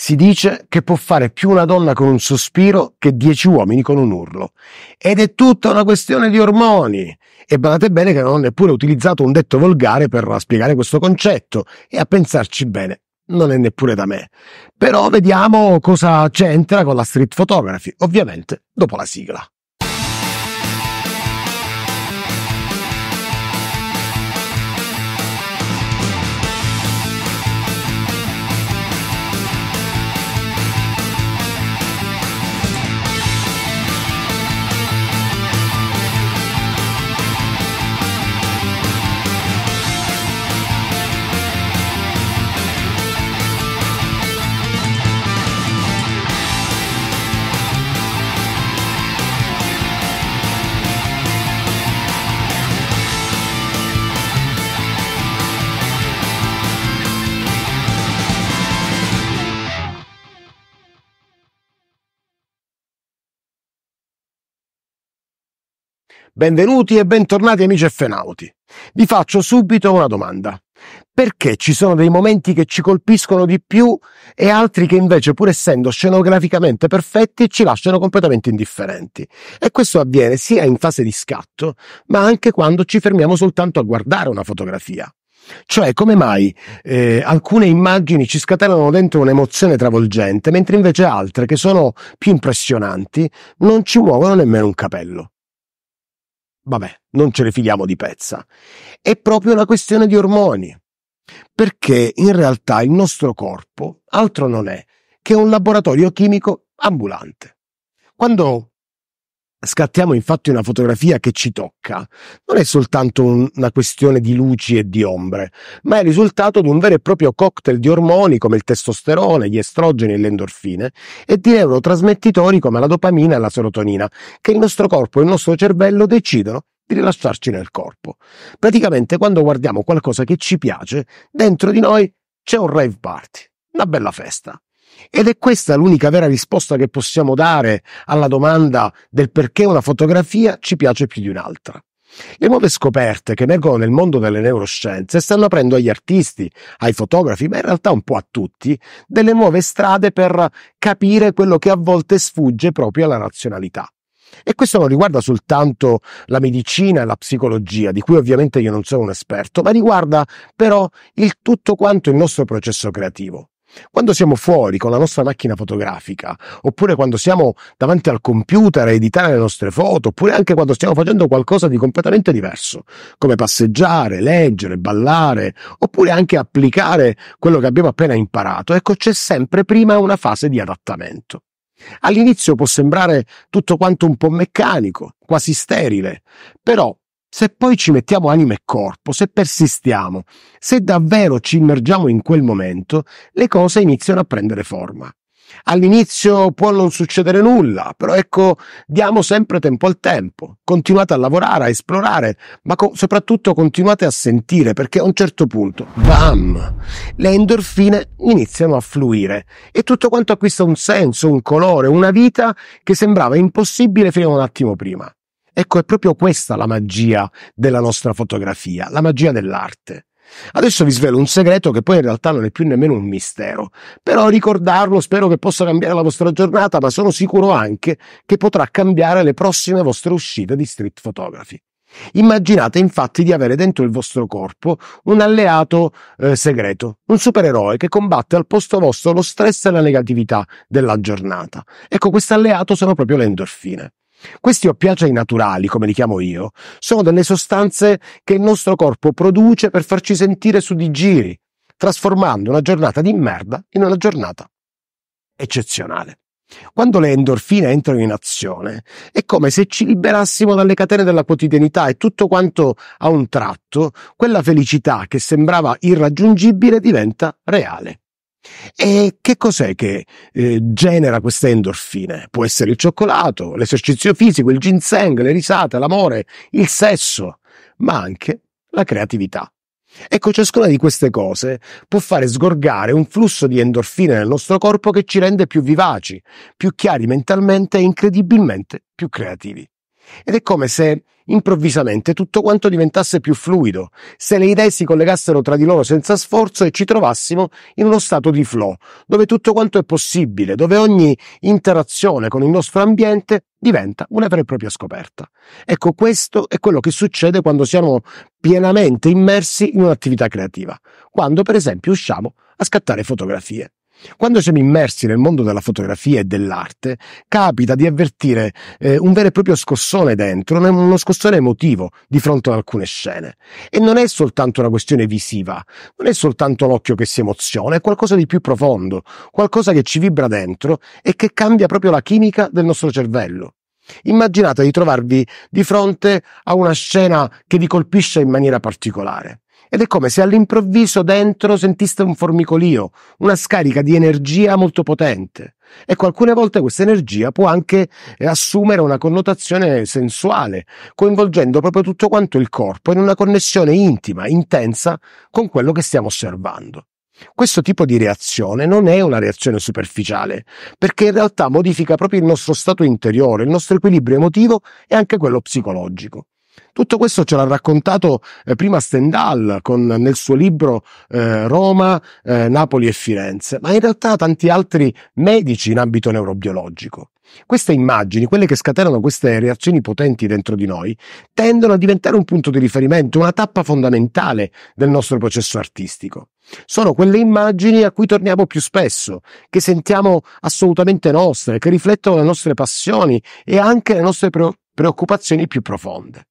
Si dice che può fare più una donna con un sospiro che dieci uomini con un urlo. Ed è tutta una questione di ormoni. E badate bene che non ho neppure utilizzato un detto volgare per spiegare questo concetto. E a pensarci bene, non è neppure da me. Però vediamo cosa c'entra con la street photography, ovviamente dopo la sigla. Benvenuti e bentornati amici effenauti. Vi faccio subito una domanda. Perché ci sono dei momenti che ci colpiscono di più e altri che invece, pur essendo scenograficamente perfetti, ci lasciano completamente indifferenti? E questo avviene sia in fase di scatto, ma anche quando ci fermiamo soltanto a guardare una fotografia. Cioè, come mai eh, alcune immagini ci scatenano dentro un'emozione travolgente, mentre invece altre, che sono più impressionanti, non ci muovono nemmeno un capello? vabbè, non ce le filiamo di pezza. È proprio una questione di ormoni. Perché in realtà il nostro corpo altro non è che un laboratorio chimico ambulante. Quando scattiamo infatti una fotografia che ci tocca, non è soltanto un, una questione di luci e di ombre, ma è il risultato di un vero e proprio cocktail di ormoni come il testosterone, gli estrogeni e le endorfine e di neurotrasmettitori come la dopamina e la serotonina, che il nostro corpo e il nostro cervello decidono di rilasciarci nel corpo. Praticamente quando guardiamo qualcosa che ci piace, dentro di noi c'è un rave party, una bella festa. Ed è questa l'unica vera risposta che possiamo dare alla domanda del perché una fotografia ci piace più di un'altra. Le nuove scoperte che emergono nel mondo delle neuroscienze stanno aprendo agli artisti, ai fotografi, ma in realtà un po' a tutti, delle nuove strade per capire quello che a volte sfugge proprio alla razionalità. E questo non riguarda soltanto la medicina e la psicologia, di cui ovviamente io non sono un esperto, ma riguarda però il tutto quanto il nostro processo creativo. Quando siamo fuori con la nostra macchina fotografica, oppure quando siamo davanti al computer a editare le nostre foto, oppure anche quando stiamo facendo qualcosa di completamente diverso, come passeggiare, leggere, ballare, oppure anche applicare quello che abbiamo appena imparato, ecco c'è sempre prima una fase di adattamento. All'inizio può sembrare tutto quanto un po' meccanico, quasi sterile, però se poi ci mettiamo anima e corpo, se persistiamo, se davvero ci immergiamo in quel momento, le cose iniziano a prendere forma. All'inizio può non succedere nulla, però ecco, diamo sempre tempo al tempo. Continuate a lavorare, a esplorare, ma co- soprattutto continuate a sentire, perché a un certo punto, bam, le endorfine iniziano a fluire e tutto quanto acquista un senso, un colore, una vita che sembrava impossibile fino a un attimo prima. Ecco, è proprio questa la magia della nostra fotografia, la magia dell'arte. Adesso vi svelo un segreto che poi in realtà non è più nemmeno un mistero, però ricordarlo spero che possa cambiare la vostra giornata, ma sono sicuro anche che potrà cambiare le prossime vostre uscite di street photography. Immaginate infatti di avere dentro il vostro corpo un alleato eh, segreto, un supereroe che combatte al posto vostro lo stress e la negatività della giornata. Ecco, questo alleato sono proprio le endorfine. Questi oppiacei naturali, come li chiamo io, sono delle sostanze che il nostro corpo produce per farci sentire su di giri, trasformando una giornata di merda in una giornata eccezionale. Quando le endorfine entrano in azione, è come se ci liberassimo dalle catene della quotidianità e tutto quanto a un tratto, quella felicità che sembrava irraggiungibile diventa reale. E che cos'è che eh, genera queste endorfine? Può essere il cioccolato, l'esercizio fisico, il ginseng, le risate, l'amore, il sesso, ma anche la creatività. Ecco, ciascuna di queste cose può fare sgorgare un flusso di endorfine nel nostro corpo che ci rende più vivaci, più chiari mentalmente e incredibilmente più creativi. Ed è come se improvvisamente tutto quanto diventasse più fluido, se le idee si collegassero tra di loro senza sforzo e ci trovassimo in uno stato di flow, dove tutto quanto è possibile, dove ogni interazione con il nostro ambiente diventa una vera e propria scoperta. Ecco, questo è quello che succede quando siamo pienamente immersi in un'attività creativa, quando per esempio usciamo a scattare fotografie. Quando siamo immersi nel mondo della fotografia e dell'arte, capita di avvertire eh, un vero e proprio scossone dentro, uno scossone emotivo di fronte ad alcune scene. E non è soltanto una questione visiva, non è soltanto l'occhio che si emoziona, è qualcosa di più profondo, qualcosa che ci vibra dentro e che cambia proprio la chimica del nostro cervello. Immaginate di trovarvi di fronte a una scena che vi colpisce in maniera particolare. Ed è come se all'improvviso dentro sentiste un formicolio, una scarica di energia molto potente. Ecco, alcune volte questa energia può anche eh, assumere una connotazione sensuale, coinvolgendo proprio tutto quanto il corpo in una connessione intima, intensa con quello che stiamo osservando. Questo tipo di reazione non è una reazione superficiale, perché in realtà modifica proprio il nostro stato interiore, il nostro equilibrio emotivo e anche quello psicologico. Tutto questo ce l'ha raccontato eh, prima Stendhal con, nel suo libro eh, Roma, eh, Napoli e Firenze, ma in realtà tanti altri medici in ambito neurobiologico. Queste immagini, quelle che scatenano queste reazioni potenti dentro di noi, tendono a diventare un punto di riferimento, una tappa fondamentale del nostro processo artistico. Sono quelle immagini a cui torniamo più spesso, che sentiamo assolutamente nostre, che riflettono le nostre passioni e anche le nostre preoccupazioni più profonde.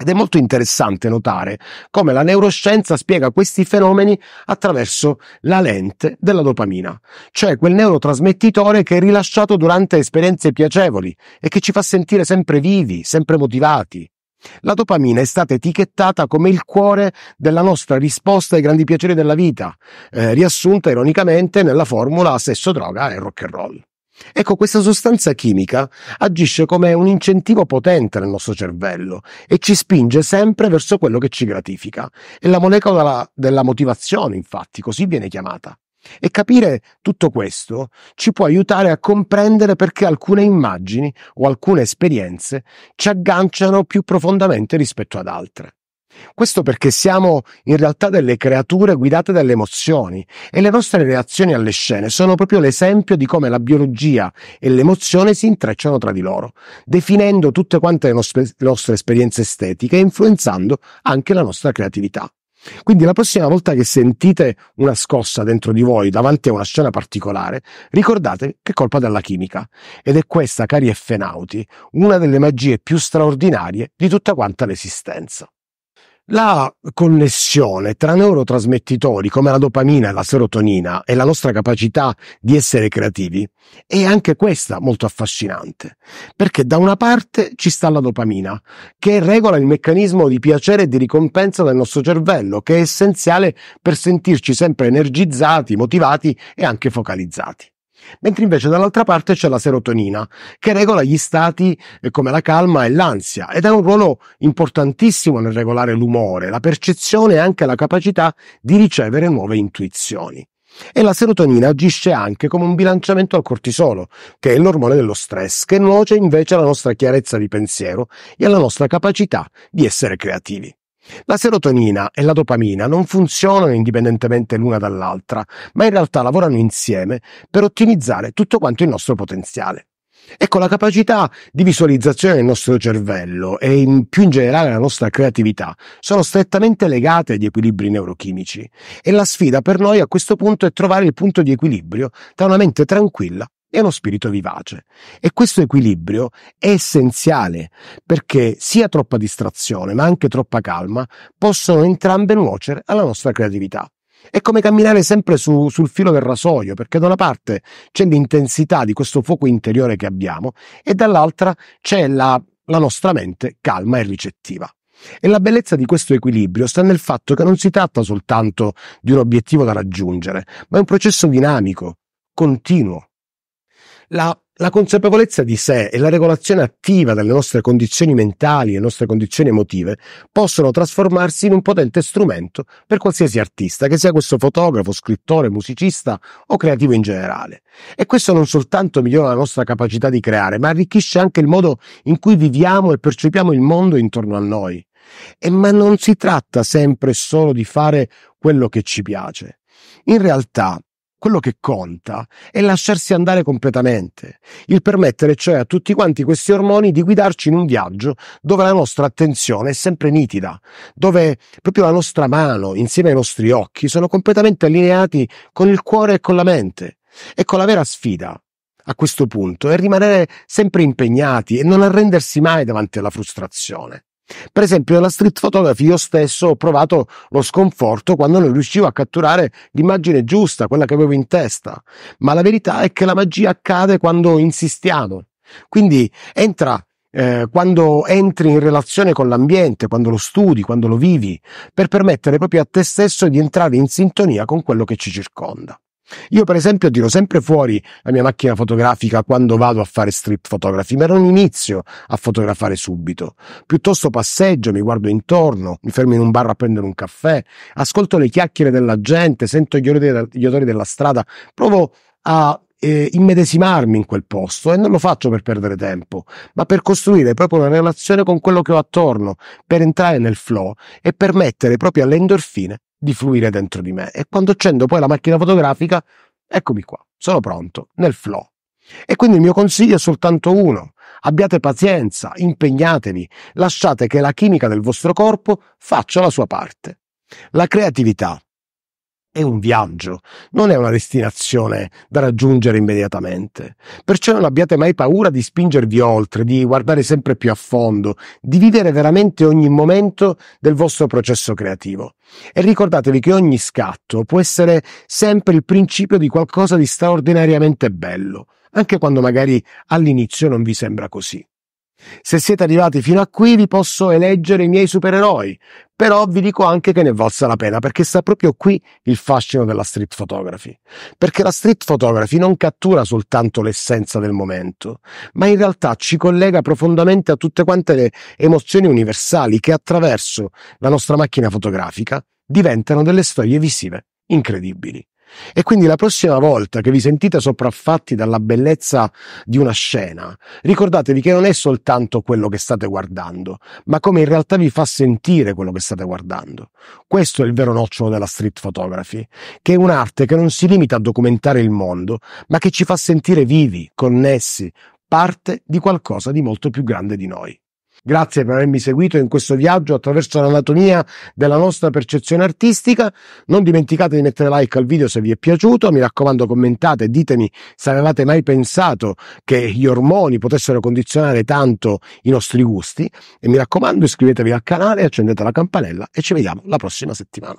Ed è molto interessante notare come la neuroscienza spiega questi fenomeni attraverso la lente della dopamina, cioè quel neurotrasmettitore che è rilasciato durante esperienze piacevoli e che ci fa sentire sempre vivi, sempre motivati. La dopamina è stata etichettata come il cuore della nostra risposta ai grandi piaceri della vita, eh, riassunta ironicamente nella formula sesso, droga e rock and roll. Ecco, questa sostanza chimica agisce come un incentivo potente nel nostro cervello e ci spinge sempre verso quello che ci gratifica. È la molecola della motivazione, infatti, così viene chiamata. E capire tutto questo ci può aiutare a comprendere perché alcune immagini o alcune esperienze ci agganciano più profondamente rispetto ad altre. Questo perché siamo in realtà delle creature guidate dalle emozioni e le nostre reazioni alle scene sono proprio l'esempio di come la biologia e l'emozione si intrecciano tra di loro, definendo tutte quante le nostre, le nostre esperienze estetiche e influenzando anche la nostra creatività. Quindi la prossima volta che sentite una scossa dentro di voi davanti a una scena particolare, ricordate che è colpa della chimica. Ed è questa, cari effenauti, una delle magie più straordinarie di tutta quanta l'esistenza. La connessione tra neurotrasmettitori come la dopamina e la serotonina e la nostra capacità di essere creativi è anche questa molto affascinante, perché da una parte ci sta la dopamina, che regola il meccanismo di piacere e di ricompensa del nostro cervello, che è essenziale per sentirci sempre energizzati, motivati e anche focalizzati. Mentre invece dall'altra parte c'è la serotonina, che regola gli stati eh, come la calma e l'ansia ed ha un ruolo importantissimo nel regolare l'umore, la percezione e anche la capacità di ricevere nuove intuizioni. E la serotonina agisce anche come un bilanciamento al cortisolo, che è l'ormone dello stress, che nuoce invece alla nostra chiarezza di pensiero e alla nostra capacità di essere creativi. La serotonina e la dopamina non funzionano indipendentemente l'una dall'altra, ma in realtà lavorano insieme per ottimizzare tutto quanto il nostro potenziale. Ecco, la capacità di visualizzazione del nostro cervello e in più in generale la nostra creatività sono strettamente legate agli equilibri neurochimici e la sfida per noi a questo punto è trovare il punto di equilibrio tra una mente tranquilla e uno spirito vivace. E questo equilibrio è essenziale perché sia troppa distrazione ma anche troppa calma possono entrambe nuocere alla nostra creatività. È come camminare sempre su, sul filo del rasoio, perché da una parte c'è l'intensità di questo fuoco interiore che abbiamo e dall'altra c'è la, la nostra mente calma e ricettiva. E la bellezza di questo equilibrio sta nel fatto che non si tratta soltanto di un obiettivo da raggiungere, ma è un processo dinamico, continuo, la, la consapevolezza di sé e la regolazione attiva delle nostre condizioni mentali e nostre condizioni emotive possono trasformarsi in un potente strumento per qualsiasi artista, che sia questo fotografo, scrittore, musicista o creativo in generale. E questo non soltanto migliora la nostra capacità di creare, ma arricchisce anche il modo in cui viviamo e percepiamo il mondo intorno a noi. E ma non si tratta sempre solo di fare quello che ci piace. In realtà, quello che conta è lasciarsi andare completamente, il permettere cioè a tutti quanti questi ormoni di guidarci in un viaggio dove la nostra attenzione è sempre nitida, dove proprio la nostra mano, insieme ai nostri occhi, sono completamente allineati con il cuore e con la mente. Ecco la vera sfida a questo punto è rimanere sempre impegnati e non arrendersi mai davanti alla frustrazione. Per esempio, nella street photography io stesso ho provato lo sconforto quando non riuscivo a catturare l'immagine giusta, quella che avevo in testa, ma la verità è che la magia accade quando insistiamo. Quindi entra eh, quando entri in relazione con l'ambiente, quando lo studi, quando lo vivi, per permettere proprio a te stesso di entrare in sintonia con quello che ci circonda. Io per esempio tiro sempre fuori la mia macchina fotografica quando vado a fare strip photography, ma non inizio a fotografare subito. Piuttosto passeggio, mi guardo intorno, mi fermo in un bar a prendere un caffè, ascolto le chiacchiere della gente, sento gli odori, gli odori della strada, provo a eh, immedesimarmi in quel posto e non lo faccio per perdere tempo, ma per costruire proprio una relazione con quello che ho attorno, per entrare nel flow e permettere proprio alle endorfine di fluire dentro di me. E quando accendo poi la macchina fotografica, eccomi qua, sono pronto, nel flow. E quindi il mio consiglio è soltanto uno. Abbiate pazienza, impegnatevi, lasciate che la chimica del vostro corpo faccia la sua parte. La creatività, è un viaggio, non è una destinazione da raggiungere immediatamente. Perciò non abbiate mai paura di spingervi oltre, di guardare sempre più a fondo, di vivere veramente ogni momento del vostro processo creativo. E ricordatevi che ogni scatto può essere sempre il principio di qualcosa di straordinariamente bello, anche quando magari all'inizio non vi sembra così. Se siete arrivati fino a qui vi posso eleggere i miei supereroi, però vi dico anche che ne è valsa la pena perché sta proprio qui il fascino della street photography. Perché la street photography non cattura soltanto l'essenza del momento, ma in realtà ci collega profondamente a tutte quante le emozioni universali che attraverso la nostra macchina fotografica diventano delle storie visive incredibili. E quindi la prossima volta che vi sentite sopraffatti dalla bellezza di una scena, ricordatevi che non è soltanto quello che state guardando, ma come in realtà vi fa sentire quello che state guardando. Questo è il vero nocciolo della street photography, che è un'arte che non si limita a documentare il mondo, ma che ci fa sentire vivi, connessi, parte di qualcosa di molto più grande di noi. Grazie per avermi seguito in questo viaggio attraverso l'anatomia della nostra percezione artistica. Non dimenticate di mettere like al video se vi è piaciuto. Mi raccomando, commentate e ditemi se avevate mai pensato che gli ormoni potessero condizionare tanto i nostri gusti. E mi raccomando, iscrivetevi al canale, accendete la campanella e ci vediamo la prossima settimana.